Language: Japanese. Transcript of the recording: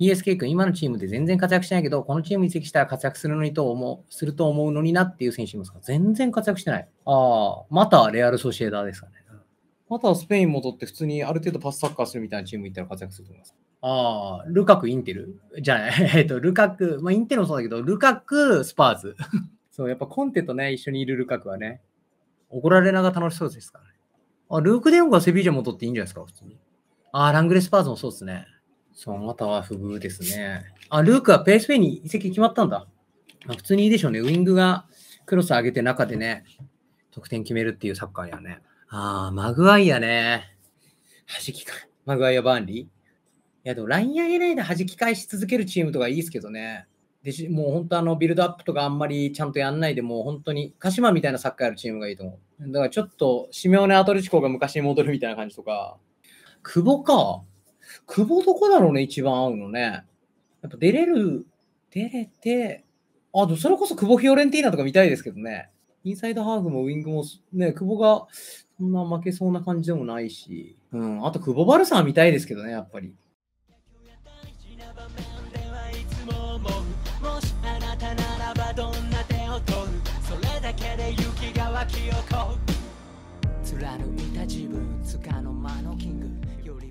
ESK 君、今のチームで全然活躍しないけど、このチーム移籍したら活躍するのにと思う、すると思うのになっていう選手いますか全然活躍してない。ああ、またレアル・ソシエダですかね。またスペイン戻って普通にある程度パスサッカーするみたいなチーム行ったら活躍すると思います。ああ、ルカク、インテルじゃない、えっと、ルカク、まあ、インテルもそうだけど、ルカク、スパーズ。そう、やっぱコンテとね、一緒にいるルカクはね、怒られながら楽しそうですからね。あ、ルーク・デヨンがセビージャ戻っていいんじゃないですか、普通に。ああ、ラングレスパーズもそうですね。そう、または不遇ですね。あ、ルークはペースウェイに移籍決まったんだ。まあ、普通にいいでしょうね。ウイングがクロス上げて中でね、得点決めるっていうサッカーやね。ああ、マグワイアね。弾きか。マグワイア・バーンリー。いや、でもライン上げないで弾き返し続けるチームとかいいですけどね。でもう本当あのビルドアップとかあんまりちゃんとやんないでもう本当に鹿島みたいなサッカーやるチームがいいと思う。だからちょっとシメオネ・アトルチコが昔に戻るみたいな感じとか。久保か。久保どこだろうね、一番合うのね。やっぱ出れる、出れて、あ、それこそ久保フィオレンティーナとか見たいですけどね。インサイドハーフもウィングも、ね、久保がそんな負けそうな感じでもないし、うん、あと久保バルサー見たいですけどね、やっぱり。貫いた自分つかの間のキングより